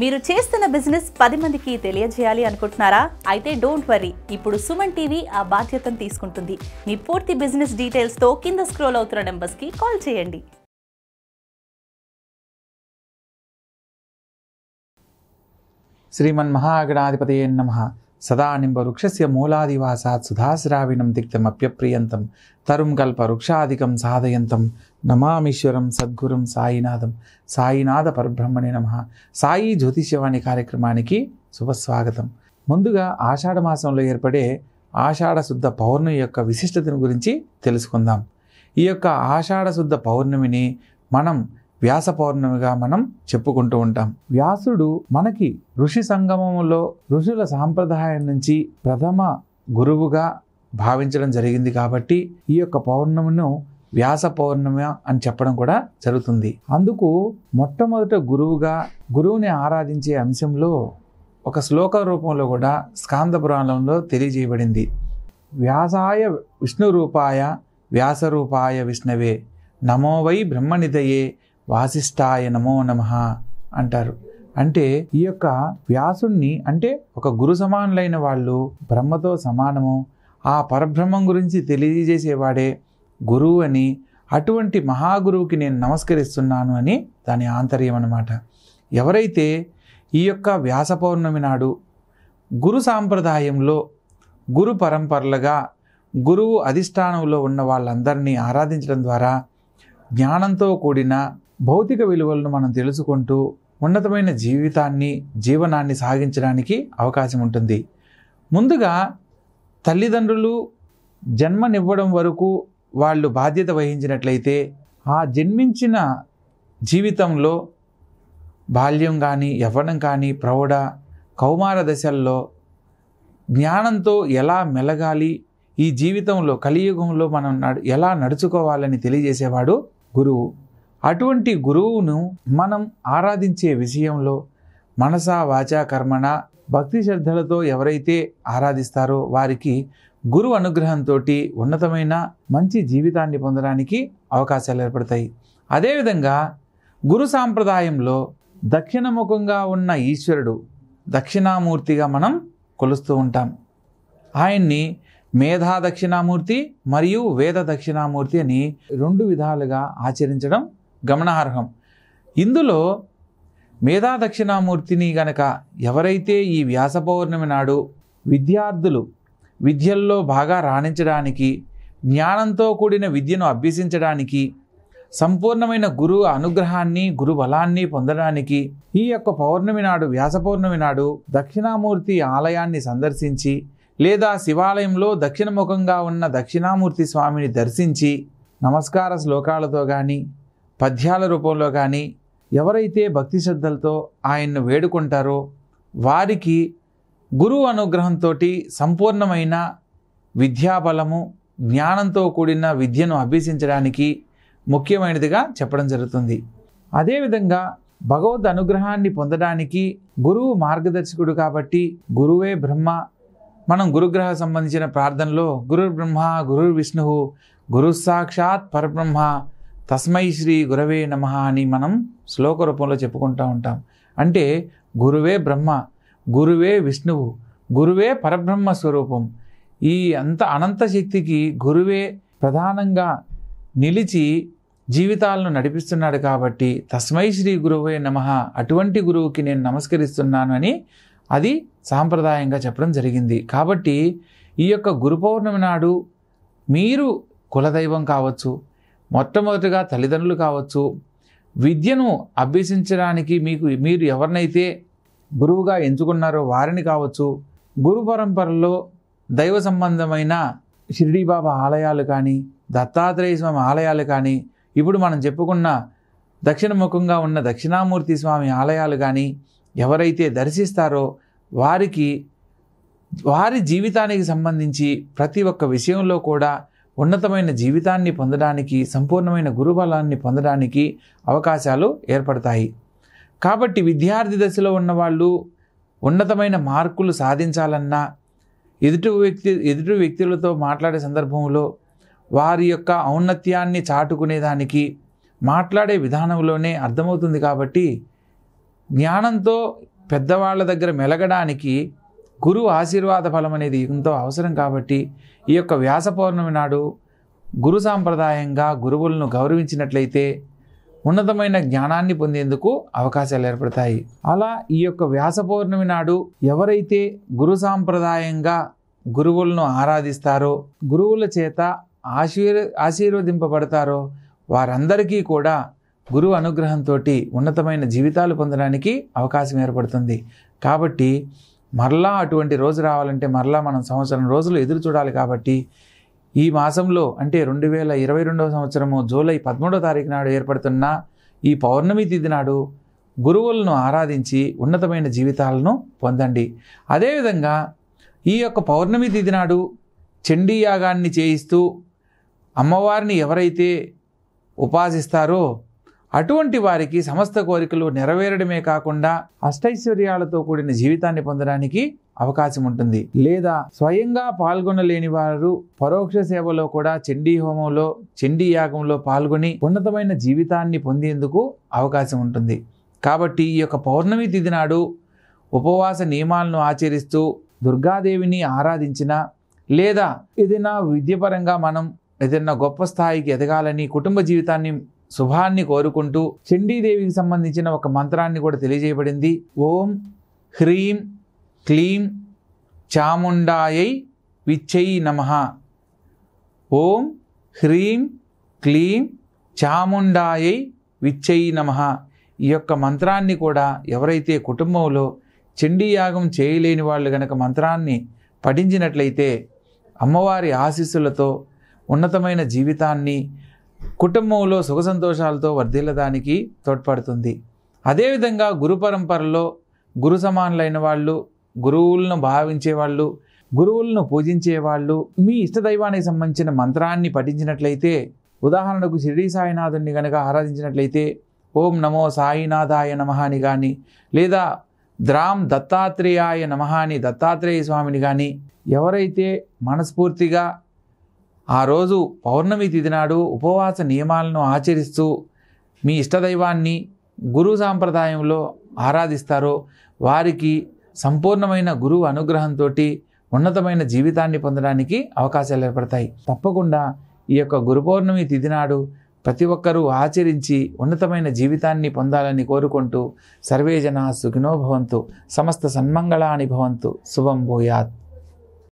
మీరు చేస్తున్న బిజినెస్ పది మందికి తెలియజేయాలి అనుకుంటున్నారా అయితే డోంట్ వరీ ఇప్పుడు సుమన్ టీవీ ఆ బాధ్యతను తీసుకుంటుంది మీ పూర్తి బిజినెస్ డీటెయిల్స్తో కింద స్క్రోల్ అవుతున్న నెంబర్స్కి కాల్ చేయండి శ్రీమన్ మహాగణాధిపతి నమ సదా నింబవృక్షస్య మూలాదివాసాత్ సుధాశ్రావిణం దిగ్ధమప్యప్రియంతం తరుం కల్ప వృక్షాధికం సాధయంతం నమామీశ్వరం సద్గురం సాయినాథం సాయినాథ పరబ్రహ్మణే నమ సాయి జ్యోతిష్యవాణి కార్యక్రమానికి శుభస్వాగతం ముందుగా ఆషాఢ మాసంలో ఏర్పడే ఆషాఢ శుద్ధ పౌర్ణమి యొక్క విశిష్టతను గురించి తెలుసుకుందాం ఈ యొక్క ఆషాఢ శుద్ధ పౌర్ణమిని మనం వ్యాస పౌర్ణమిగా మనం చెప్పుకుంటూ ఉంటాం వ్యాసుడు మనకి ఋషి సంగమంలో ఋషుల సాంప్రదాయం నుంచి ప్రథమ గురువుగా భావించడం జరిగింది కాబట్టి ఈ యొక్క పౌర్ణమిను వ్యాస పౌర్ణమి అని చెప్పడం కూడా జరుగుతుంది అందుకు మొట్టమొదట గురువుగా గురువుని ఆరాధించే అంశంలో ఒక శ్లోక రూపంలో కూడా స్కాంద పురాణంలో తెలియజేయబడింది వ్యాసాయ విష్ణు రూపాయ వ్యాసరూపాయ విష్ణవే నమో వై బ్రహ్మనిదయే వాసిష్ఠాయ నమో నమ అంటారు అంటే ఈ యొక్క వ్యాసుణ్ణి అంటే ఒక గురు సమానులైన వాళ్ళు బ్రహ్మతో సమానము ఆ పరబ్రహ్మం గురించి తెలియజేసేవాడే గురువు అని అటువంటి మహాగురువుకి నేను నమస్కరిస్తున్నాను అని దాని ఆంతర్యం అన్నమాట ఎవరైతే ఈ యొక్క వ్యాస పౌర్ణమి నాడు గురు సాంప్రదాయంలో గురు పరంపరలుగా గురువు అధిష్టానంలో ఉన్న వాళ్ళందరినీ ఆరాధించడం ద్వారా జ్ఞానంతో కూడిన భౌతిక విలువలను మనం తెలుసుకుంటూ ఉన్నతమైన జీవితాన్ని జీవనాన్ని సాగించడానికి అవకాశం ఉంటుంది ముందుగా తల్లిదండ్రులు జన్మనివ్వడం వరకు వాళ్ళు బాధ్యత వహించినట్లయితే ఆ జన్మించిన జీవితంలో బాల్యం కానీ యవ్వనం కానీ ప్రౌఢ కౌమార దశల్లో జ్ఞానంతో ఎలా మెలగాలి ఈ జీవితంలో కలియుగంలో మనం ఎలా నడుచుకోవాలని తెలియజేసేవాడు గురువు అటువంటి గురువును మనం ఆరాధించే విషయంలో మనసా వాచా కర్మణ భక్తి శ్రద్ధలతో ఎవరైతే ఆరాధిస్తారో వారికి గురు అనుగ్రహంతో ఉన్నతమైన మంచి జీవితాన్ని పొందడానికి అవకాశాలు ఏర్పడతాయి అదేవిధంగా గురు సాంప్రదాయంలో దక్షిణముఖంగా ఉన్న ఈశ్వరుడు దక్షిణామూర్తిగా మనం కొలుస్తూ ఉంటాం ఆయన్ని మేధా దక్షిణామూర్తి మరియు వేద దక్షిణామూర్తి అని రెండు విధాలుగా ఆచరించడం గమనార్హం ఇందులో మేధా దక్షిణామూర్తిని గనక ఎవరైతే ఈ వ్యాస పౌర్ణమి నాడు విద్యార్థులు విద్యల్లో బాగా రాణించడానికి జ్ఞానంతో కూడిన విద్యను అభ్యసించడానికి సంపూర్ణమైన గురు అనుగ్రహాన్ని గురు బలాన్ని పొందడానికి ఈ యొక్క పౌర్ణమి నాడు వ్యాస పౌర్ణమి నాడు దక్షిణామూర్తి ఆలయాన్ని సందర్శించి లేదా శివాలయంలో దక్షిణముఖంగా ఉన్న దక్షిణామూర్తి స్వామిని దర్శించి నమస్కార శ్లోకాలతో కానీ పద్యాల రూపంలో కానీ ఎవరైతే భక్తి శ్రద్ధలతో ఆయన్ను వేడుకుంటారో వారికి గురువు అనుగ్రహంతో సంపూర్ణమైన విద్యాబలము జ్ఞానంతో కూడిన విద్యను అభ్యసించడానికి ముఖ్యమైనదిగా చెప్పడం జరుగుతుంది అదేవిధంగా భగవద్ అనుగ్రహాన్ని పొందడానికి గురువు మార్గదర్శకుడు కాబట్టి గురువే బ్రహ్మ మనం గురుగ్రహ సంబంధించిన ప్రార్థనలో గురు బ్రహ్మ గురు విష్ణువు గురు సాక్షాత్ పరబ్రహ్మ తస్మై శ్రీ గురవే నమ అని మనం శ్లోక రూపంలో చెప్పుకుంటూ ఉంటాం అంటే గురువే బ్రహ్మ గురువే విష్ణువు గురువే పరబ్రహ్మ స్వరూపం ఈ అంత అనంత శక్తికి గురువే ప్రధానంగా నిలిచి జీవితాలను నడిపిస్తున్నాడు కాబట్టి తస్మై శ్రీ గురువే నమ అటువంటి గురువుకి నేను నమస్కరిస్తున్నాను అని అది సాంప్రదాయంగా చెప్పడం జరిగింది కాబట్టి ఈ యొక్క గురు పౌర్ణమి నాడు మీరు కులదైవం కావచ్చు మొట్టమొదటిగా తల్లిదండ్రులు కావచ్చు విద్యను అభ్యసించడానికి మీకు మీరు ఎవరినైతే గురువుగా ఎంచుకున్నారో వారిని కావచ్చు గురు పరంపరలో దైవ సంబంధమైన షిరిడి బాబా ఆలయాలు కానీ దత్తాత్రేయ స్వామి ఆలయాలు కానీ ఇప్పుడు మనం చెప్పుకున్న దక్షిణముఖంగా ఉన్న దక్షిణామూర్తి స్వామి ఆలయాలు కానీ ఎవరైతే దర్శిస్తారో వారికి వారి జీవితానికి సంబంధించి ప్రతి ఒక్క విషయంలో కూడా ఉన్నతమైన జీవితాన్ని పొందడానికి సంపూర్ణమైన గురుబలాన్ని పొందడానికి అవకాశాలు ఏర్పడతాయి కాబట్టి విద్యార్థి దశలో ఉన్నవాళ్ళు ఉన్నతమైన మార్కులు సాధించాలన్నా ఎదుటి వ్యక్తి ఎదుటి వ్యక్తులతో మాట్లాడే సందర్భంలో వారి యొక్క ఔన్నత్యాన్ని చాటుకునేదానికి మాట్లాడే విధానంలోనే అర్థమవుతుంది కాబట్టి జ్ఞానంతో పెద్దవాళ్ళ దగ్గర మెలగడానికి గురువు ఆశీర్వాద ఫలం అనేది ఎంతో అవసరం కాబట్టి ఈ యొక్క వ్యాస పౌర్ణమి నాడు గురు సాంప్రదాయంగా గురువులను గౌరవించినట్లయితే ఉన్నతమైన జ్ఞానాన్ని పొందేందుకు అవకాశాలు ఏర్పడతాయి అలా ఈ యొక్క వ్యాస పౌర్ణమి నాడు ఎవరైతే గురు సాంప్రదాయంగా గురువులను ఆరాధిస్తారో గురువుల చేత ఆశీర్ ఆశీర్వదింపబడతారో వారందరికీ కూడా గురువు అనుగ్రహంతో ఉన్నతమైన జీవితాలు పొందడానికి అవకాశం ఏర్పడుతుంది కాబట్టి మరలా అటువంటి రోజు రావాలంటే మరలా మనం సంవత్సరం రోజులు ఎదురు చూడాలి కాబట్టి ఈ మాసంలో అంటే రెండు వేల ఇరవై రెండవ సంవత్సరము జూలై పదమూడవ తారీఖు నాడు ఏర్పడుతున్న ఈ పౌర్ణమి తిథి నాడు గురువులను ఆరాధించి ఉన్నతమైన జీవితాలను పొందండి అదేవిధంగా ఈ యొక్క పౌర్ణమి తిథి నాడు చండీయాగాన్ని చేయిస్తూ అమ్మవారిని ఎవరైతే ఉపాసిస్తారో అటువంటి వారికి సమస్త కోరికలు నెరవేరడమే కాకుండా అష్టైశ్వర్యాలతో కూడిన జీవితాన్ని పొందడానికి అవకాశం ఉంటుంది లేదా స్వయంగా పాల్గొనలేని వారు పరోక్ష సేవలో కూడా చండీ హోమంలో చండీ యాగంలో పాల్గొని ఉన్నతమైన జీవితాన్ని పొందేందుకు అవకాశం ఉంటుంది కాబట్టి ఈ యొక్క పౌర్ణమి తిథి నాడు ఉపవాస నియమాలను ఆచరిస్తూ దుర్గాదేవిని ఆరాధించిన లేదా ఏదైనా విద్యపరంగా మనం ఏదైనా గొప్ప స్థాయికి ఎదగాలని కుటుంబ జీవితాన్ని శుభాన్ని కోరుకుంటూ చండీదేవికి సంబంధించిన ఒక మంత్రాన్ని కూడా తెలియజేయబడింది ఓం హ్రీం క్లీం చాముండాయై విచ్చై నమ ఓం హ్రీం క్లీం చాముండాయై విచ్చై నమ ఈ యొక్క మంత్రాన్ని కూడా ఎవరైతే కుటుంబంలో చండీయాగం చేయలేని వాళ్ళు గనక మంత్రాన్ని పఠించినట్లయితే అమ్మవారి ఆశీస్సులతో ఉన్నతమైన జీవితాన్ని కుటుంబంలో సుఖ సంతోషాలతో వర్ధిల్లడానికి తోడ్పడుతుంది అదేవిధంగా గురు పరంపరలో గురు సమానులైన వాళ్ళు గురువులను భావించేవాళ్ళు గురువులను పూజించేవాళ్ళు మీ ఇష్టదైవానికి సంబంధించిన మంత్రాన్ని పఠించినట్లయితే ఉదాహరణకు షిరిడి సాయినాథుని కనుక ఆరాధించినట్లయితే ఓం నమో సాయినాథాయ నమ అని కానీ లేదా ద్రామ్ దత్తాత్రేయాయ నమ అని దత్తాత్రేయ స్వామిని కానీ ఎవరైతే మనస్ఫూర్తిగా ఆ రోజు పౌర్ణమి తిథి నాడు ఉపవాస నియమాలను ఆచరిస్తూ మీ ఇష్టదైవాన్ని గురు సాంప్రదాయంలో ఆరాధిస్తారో వారికి సంపూర్ణమైన గురువు అనుగ్రహంతో ఉన్నతమైన జీవితాన్ని పొందడానికి అవకాశాలు ఏర్పడతాయి తప్పకుండా ఈ యొక్క గురు పౌర్ణమి తిథి నాడు ప్రతి ఒక్కరూ ఆచరించి ఉన్నతమైన జీవితాన్ని పొందాలని కోరుకుంటూ సర్వేజన సుఖినోభవంతు సమస్త సన్మంగళాని భవంతు శుభం భూయాత్